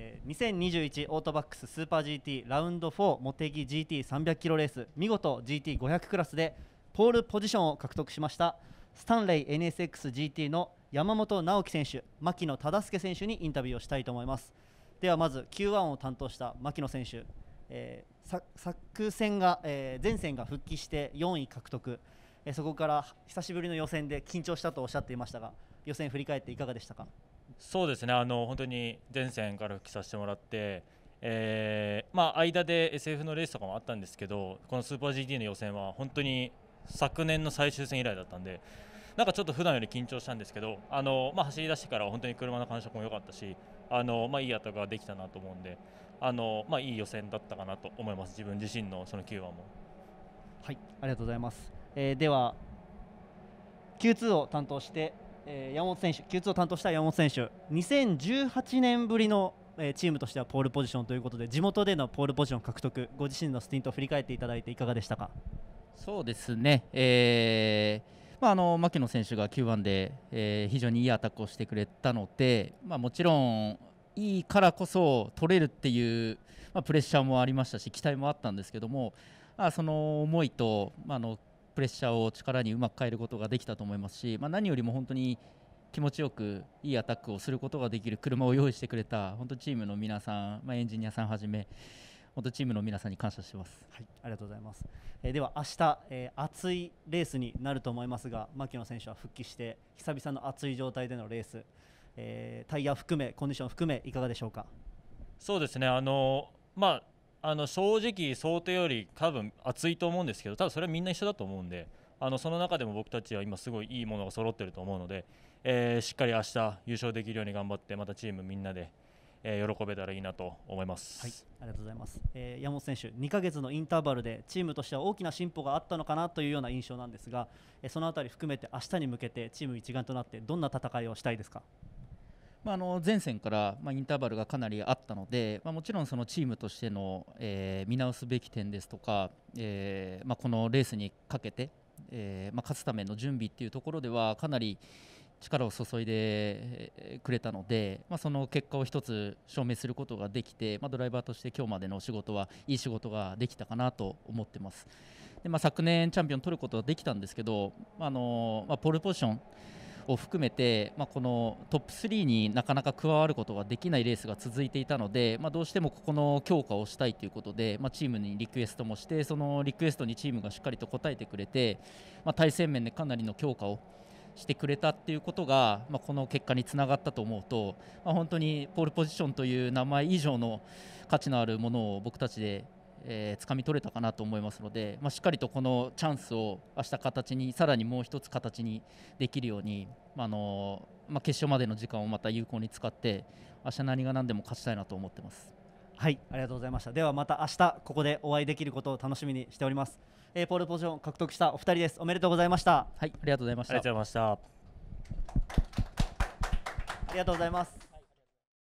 え2021オートバックススーパー GT ラウンド4茂木 GT300 キロレース見事 GT500 クラスでポールポジションを獲得しましたスタンレイ NSXGT の山本直樹選手牧野忠輔選手にインタビューをしたいと思いますではまず Q1 を担当した牧野選手、えー、作戦が、えー、前線が復帰して4位獲得、えー、そこから久しぶりの予選で緊張したとおっしゃっていましたが予選振り返っていかがでしたかそうですねあの本当に前線から復帰させてもらって、えーまあ、間で SF のレースとかもあったんですけどこのスーパー GT の予選は本当に昨年の最終戦以来だったんでなんかちょっと普段より緊張したんですけどあの、まあ、走り出してから本当に車の感触も良かったしあの、まあ、いいアタッができたなと思うんであの、まあ、いい予選だったかなと思います自分自身のその9話も。はいありがとうございます、えー、では Q2 を担当してえー、山本選手 Q2 を担当した山本選手2018年ぶりの、えー、チームとしてはポールポジションということで地元でのポールポジション獲得ご自身のスティントを振り返っていただいていかがでしたかそうですね、えーまあ、あの牧野選手が Q1 で、えー、非常にいいアタックをしてくれたので、まあ、もちろんいいからこそ取れるっていう、まあ、プレッシャーもありましたし期待もあったんですけども、まあ、その思いと、まあのプレッシャーを力にうまく変えることができたと思いますし、まあ、何よりも本当に気持ちよくいいアタックをすることができる車を用意してくれた本当チームの皆さん、まあ、エンジニアさんはじめ本当チームの皆さんに感謝してます、はい、ありがとうございます、えー、では明日、えー、熱いレースになると思いますが牧野選手は復帰して久々の熱い状態でのレース、えー、タイヤ含めコンディション含めいかがでしょうかそうですねあのまああの正直、想定より多分厚いと思うんですけどただ、それはみんな一緒だと思うんであのその中でも僕たちは今すごいいいものが揃ってると思うので、えー、しっかり明日優勝できるように頑張ってまたチームみんなで、えー、喜べたらいいなと思います、はい、ありがとうございます、えー、山本選手2か月のインターバルでチームとしては大きな進歩があったのかなというような印象なんですが、えそのあたり含めて明日に向けてチーム一丸となってどんな戦いをしたいですか。まあ、の前線から、まインターバルがかなりあったので、まもちろんそのチームとしての、え見直すべき点ですとか、えまこのレースにかけて、えま勝つための準備というところではかなり力を注いでくれたので、まその結果を1つ証明することができて、まドライバーとして今日までの仕事はいい仕事ができたかなと思ってます。でまあ、昨年チャンピオン取ることはできたんですけど、あのまポールポジションを含めて、まあ、このトップ3になかなか加わることができないレースが続いていたので、まあ、どうしてもここの強化をしたいということで、まあ、チームにリクエストもしてそのリクエストにチームがしっかりと応えてくれて、ま対戦面でかなりの強化をしてくれたっていうことが、まあ、この結果につながったと思うと、まあ、本当にポールポジションという名前以上の価値のあるものを僕たちでえー、掴み取れたかなと思いますので、まあ、しっかりとこのチャンスを明日形にさらにもう1つ形にできるように、あのまあ、決勝までの時間をまた有効に使って明日何が何でも勝ちたいなと思ってます。はいありがとうございましたではまた明日ここでお会いできることを楽しみにしております、えー、ポールポジション獲得したお二人ですおめでとうございましたはいありがとうございましたありがとうございましたありがとうございます